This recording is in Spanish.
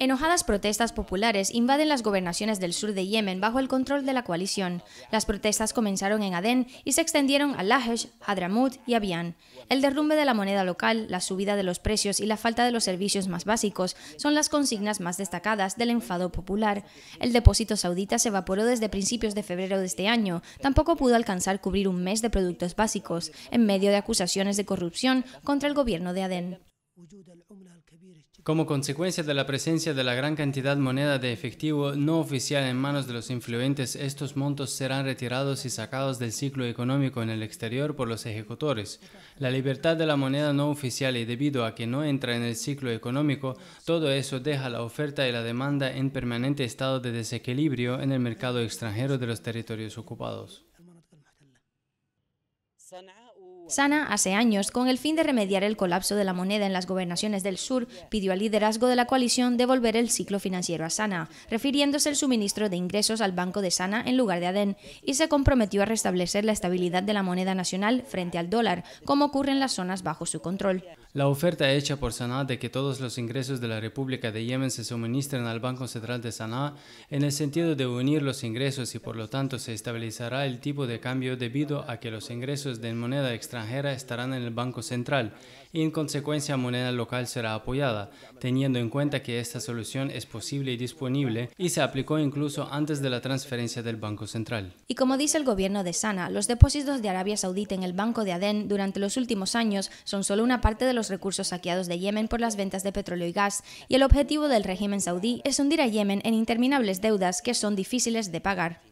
Enojadas protestas populares invaden las gobernaciones del sur de Yemen bajo el control de la coalición. Las protestas comenzaron en Adén y se extendieron a Lahesh, Hadramut y abiyán El derrumbe de la moneda local, la subida de los precios y la falta de los servicios más básicos son las consignas más destacadas del enfado popular. El depósito saudita se evaporó desde principios de febrero de este año. Tampoco pudo alcanzar cubrir un mes de productos básicos, en medio de acusaciones de corrupción contra el gobierno de Adén. Como consecuencia de la presencia de la gran cantidad de moneda de efectivo no oficial en manos de los influentes, estos montos serán retirados y sacados del ciclo económico en el exterior por los ejecutores. La libertad de la moneda no oficial y debido a que no entra en el ciclo económico, todo eso deja la oferta y la demanda en permanente estado de desequilibrio en el mercado extranjero de los territorios ocupados. Sana, hace años, con el fin de remediar el colapso de la moneda en las gobernaciones del sur, pidió al liderazgo de la coalición devolver el ciclo financiero a Sana, refiriéndose el suministro de ingresos al Banco de Sana en lugar de Adén, y se comprometió a restablecer la estabilidad de la moneda nacional frente al dólar, como ocurre en las zonas bajo su control. La oferta hecha por Sana de que todos los ingresos de la República de Yemen se suministren al Banco Central de Sana, en el sentido de unir los ingresos y por lo tanto se estabilizará el tipo de cambio debido a que los ingresos de moneda extranjera estarán en el Banco Central y en consecuencia moneda local será apoyada, teniendo en cuenta que esta solución es posible y disponible y se aplicó incluso antes de la transferencia del Banco Central. Y como dice el gobierno de Sana, los depósitos de Arabia Saudita en el Banco de Adén durante los últimos años son solo una parte de los recursos saqueados de Yemen por las ventas de petróleo y gas, y el objetivo del régimen saudí es hundir a Yemen en interminables deudas que son difíciles de pagar.